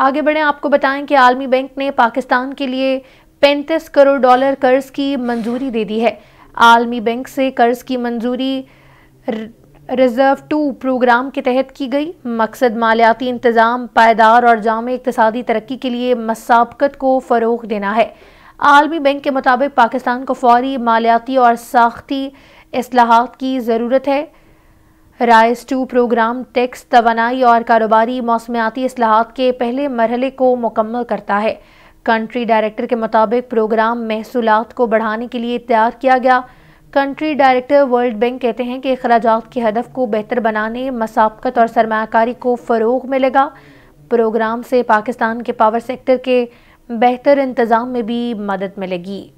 आगे बढ़ें आपको बताएं कि आलमी बैंक ने पाकिस्तान के लिए 35 करोड़ डॉलर कर्ज की मंजूरी दे दी है आलमी बैंक से कर्ज की मंजूरी रिजर्व टू प्रोग्राम के तहत की गई मकसद मालियाती इंतज़ाम पायदार और जाम इकतदी तरक्की के लिए मसाबकत को फ़रोग देना है आलमी बैंक के मुताबिक पाकिस्तान को फौरी मालियाती और साख्ती असलाहत की ज़रूरत है राइस टू प्रोग्राम टैक्स तोानाई और कारोबारी मौसमियाती असलाहत के पहले मरहले को मुकम्मल करता है कंट्री डायरेक्टर के मुताबिक प्रोग्राम महसूलत को बढ़ाने के लिए तैयार किया गया कंट्री डायरेक्टर वर्ल्ड बैंक कहते हैं कि अखराज के हदफ को बेहतर बनाने मसाबकत और सरमाकारी को फ़रोग मिलेगा प्रोग्राम से पाकिस्तान के पावर सेक्टर के बेहतर इंतज़ाम में भी मदद मिलेगी